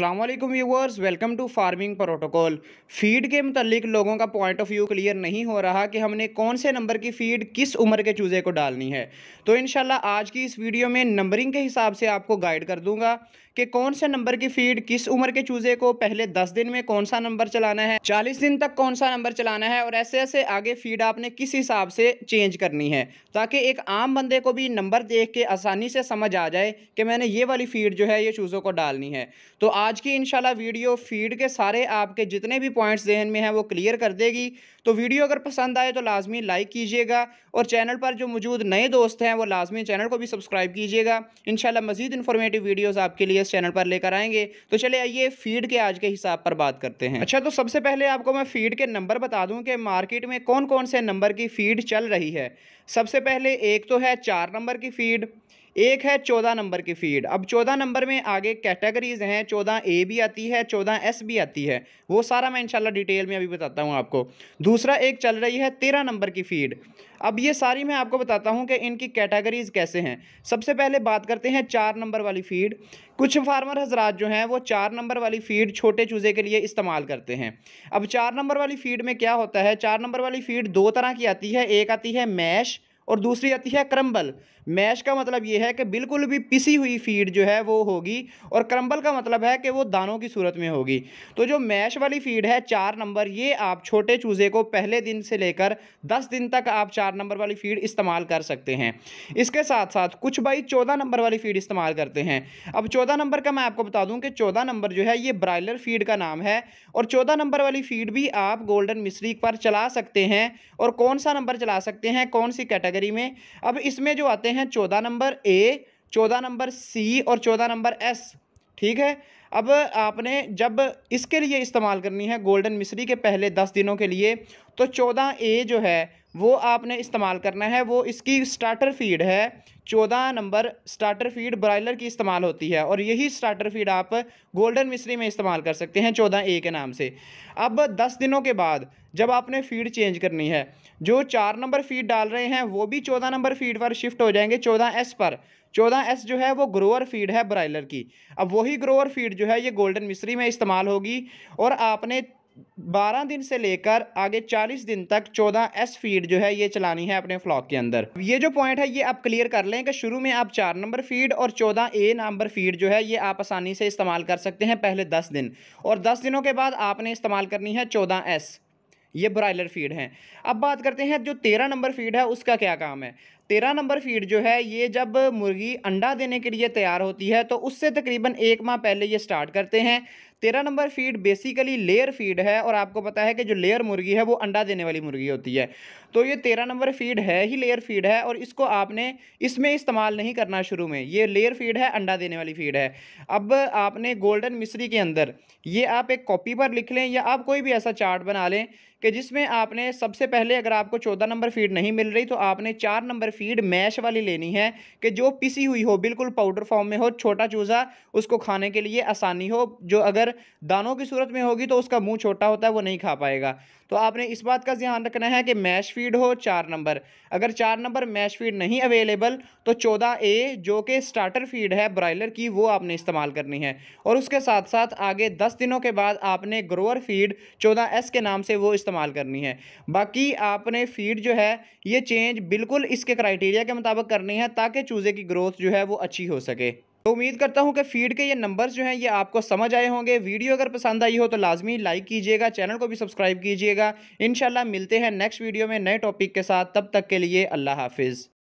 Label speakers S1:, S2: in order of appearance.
S1: अल्लाम viewers welcome to farming protocol feed के मतलब लोगों का पॉइंट ऑफ व्यू क्लियर नहीं हो रहा कि हमने कौन से नंबर की फ़ीड किस उम्र के चूज़े को डालनी है तो इन आज की इस वीडियो में नंबरिंग के हिसाब से आपको गाइड कर दूंगा कि कौन से नंबर की फीड किस उम्र के चूजे को पहले दस दिन में कौन सा नंबर चलाना है चालीस दिन तक कौन सा नंबर चलाना है और ऐसे ऐसे आगे फीड आपने किस हिसाब से चेंज करनी है ताकि एक आम बंदे को भी नंबर देख के आसानी से समझ आ जाए कि मैंने ये वाली फीड जो है ये चूज़ों को डालनी है तो आज की इनशाला वीडियो फीड के सारे आपके जितने भी पॉइंट्स जहन में हैं वो क्लियर कर देगी तो वीडियो अगर पसंद आए तो लाजमी लाइक कीजिएगा और चैनल पर जो मौजूद नए दोस्त हैं वो लाजमी चैनल को भी सब्सक्राइब कीजिएगा इन मज़ीद इन्फॉर्मेटिव वीडियोज़ आपके लिए इस चैनल पर लेकर आएंगे तो चले आइए फीड के आज के हिसाब पर बात करते हैं अच्छा तो सबसे पहले आपको मैं फीड के नंबर बता दूं कि मार्केट में कौन कौन से नंबर की फीड चल रही है सबसे पहले एक तो है चार नंबर की फीड एक है चौदह नंबर की फीड अब चौदह नंबर में आगे कैटेगरीज हैं चौदह ए भी आती है चौदह एस भी आती है वो सारा मैं इंशाल्लाह डिटेल में अभी बताता हूँ आपको दूसरा एक चल रही है तेरह नंबर की फीड अब ये सारी मैं आपको बताता हूँ कि इनकी कैटेगरीज कैसे हैं सबसे पहले बात करते हैं चार नंबर वाली फीड कुछ फार्मर हजरात जो हैं वो चार नंबर वाली फीड छोटे चूज़े के लिए इस्तेमाल करते हैं अब चार नंबर वाली फीड में क्या होता है चार नंबर वाली फीड दो तरह की आती है एक आती है मैश और दूसरी आती है क्रम्बल मैश का मतलब ये है कि बिल्कुल भी पिसी हुई फीड जो है वो होगी और क्रम्बल का मतलब है कि वो दानों की सूरत में होगी तो जो मैश वाली फीड है चार नंबर ये आप छोटे चूज़े को पहले दिन से लेकर दस दिन तक आप चार नंबर वाली फीड इस्तेमाल कर सकते हैं इसके साथ साथ कुछ भाई चौदह नंबर वाली फीड इस्तेमाल करते हैं अब चौदह नंबर का मैं आपको बता दूँ कि चौदह नंबर जो है ये ब्रायलर फीड का नाम है और चौदह नंबर वाली फीड भी आप गोल्डन मिश्री पर चला सकते हैं और कौन सा नंबर चला सकते हैं कौन सी कैटेगरी कैटेगरी में अब इसमें जो आते हैं चौदह नंबर ए चौदह नंबर सी और चौदह नंबर एस ठीक है अब आपने जब इसके लिए इस्तेमाल करनी है गोल्डन मिश्री के पहले दस दिनों के लिए तो चौदह ए जो है वो आपने इस्तेमाल करना है वो इसकी स्टार्टर फीड है चौदह नंबर स्टार्टर फीड ब्रायलर की इस्तेमाल होती है और यही स्टार्टर फीड आप गोल्डन मिश्री में इस्तेमाल कर सकते हैं चौदह ए के नाम से अब दस दिनों के बाद जब आपने फीड चेंज करनी है जो चार नंबर फीड डाल रहे हैं वो भी चौदह नंबर फीड पर शिफ्ट हो जाएंगे चौदह एस पर चौदह एस जो है वो ग्रोअर फीड है ब्रायलर की अब वही ग्रोअर फीड जो है ये गोल्डन मिश्री में इस्तेमाल होगी और आपने बारह दिन से लेकर आगे चालीस दिन तक चौदह एस फीड जो है ये चलानी है अपने फ्लॉक के अंदर ये जो पॉइंट है ये आप क्लियर कर लें कि शुरू में आप चार नंबर फीड और चौदह ए नंबर फीड जो है ये आप आसानी से इस्तेमाल कर सकते हैं पहले दस दिन और दस दिनों के बाद आपने इस्तेमाल करनी है चौदह एस ये ब्रायलर फीड हैं अब बात करते हैं जो तेरह नंबर फीड है उसका क्या काम है तेरह नंबर फीड जो है ये जब मुर्गी अंडा देने के लिए तैयार होती है तो उससे तकरीबन एक माह पहले ये स्टार्ट करते हैं तेरह नंबर फीड बेसिकली लेयर फीड है और आपको पता है कि जो लेयर मुर्गी है वो अंडा देने वाली मुर्गी होती है तो ये तेरह नंबर फीड है ही लेयर फीड है और इसको आपने इसमें इस्तेमाल नहीं करना शुरू में ये लेयर फीड है अंडा देने वाली फीड है अब आपने गोल्डन मिश्री के अंदर ये आप एक कॉपी पर लिख लें या आप कोई भी ऐसा चार्ट बना लें कि जिसमें आपने सबसे पहले अगर आपको चौदह नंबर फीड नहीं मिल रही तो आपने चार नंबर फीड मैश वाली लेनी है कि जो पिसी हुई हो बिल्कुल पाउडर फॉर्म में हो छोटा चूज़ा उसको खाने के लिए आसानी हो जो अगर दानों की सूरत में होगी तो उसका मुंह छोटा होता है वो नहीं खा पाएगा तो आपने इस बात का ध्यान रखना है कि मैश फीड हो चार नंबर अगर चार नंबर मैश फीड नहीं अवेलेबल तो चौदह ए जो कि स्टार्टर फीड है ब्रॉयलर की वो आपने इस्तेमाल करनी है और उसके साथ साथ आगे दस दिनों के बाद आपने ग्रोअर फीड चौदह एस के नाम से वो इस्तेमाल करनी है बाकी आपने फीड जो है ये चेंज बिल्कुल इसके क्राइटेरिया के मुताबिक करनी है ताकि चूज़े की ग्रोथ जो है वो अच्छी हो सके तो उम्मीद करता हूँ कि फीड के ये नंबर्स जो हैं ये आपको समझ आए होंगे वीडियो अगर पसंद आई हो तो लाजमी लाइक कीजिएगा चैनल को भी सब्सक्राइब कीजिएगा इन मिलते हैं नेक्स्ट वीडियो में नए टॉपिक के साथ तब तक के लिए अल्लाह हाफिज़